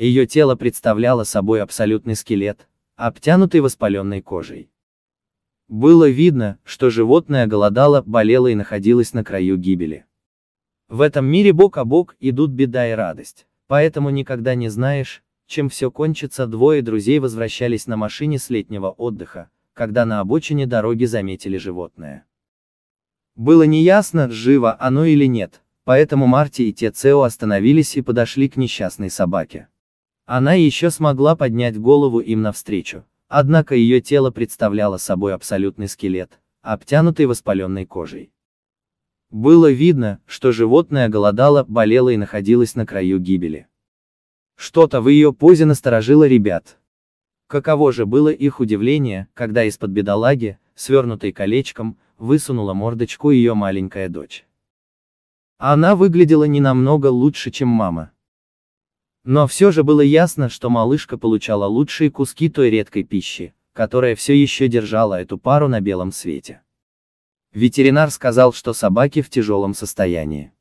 Ее тело представляло собой абсолютный скелет, обтянутый воспаленной кожей. Было видно, что животное голодало, болело и находилось на краю гибели. В этом мире бок о бок идут беда и радость, поэтому никогда не знаешь, чем все кончится. Двое друзей возвращались на машине с летнего отдыха, когда на обочине дороги заметили животное. Было неясно, живо оно или нет, поэтому Марти и Тецео остановились и подошли к несчастной собаке. Она еще смогла поднять голову им навстречу, однако ее тело представляло собой абсолютный скелет, обтянутый воспаленной кожей. Было видно, что животное голодало, болело и находилось на краю гибели. Что-то в ее позе насторожило ребят. Каково же было их удивление, когда из-под бедолаги, свернутой колечком, высунула мордочку ее маленькая дочь. Она выглядела не намного лучше, чем мама, но все же было ясно, что малышка получала лучшие куски той редкой пищи, которая все еще держала эту пару на белом свете. Ветеринар сказал, что собаки в тяжелом состоянии.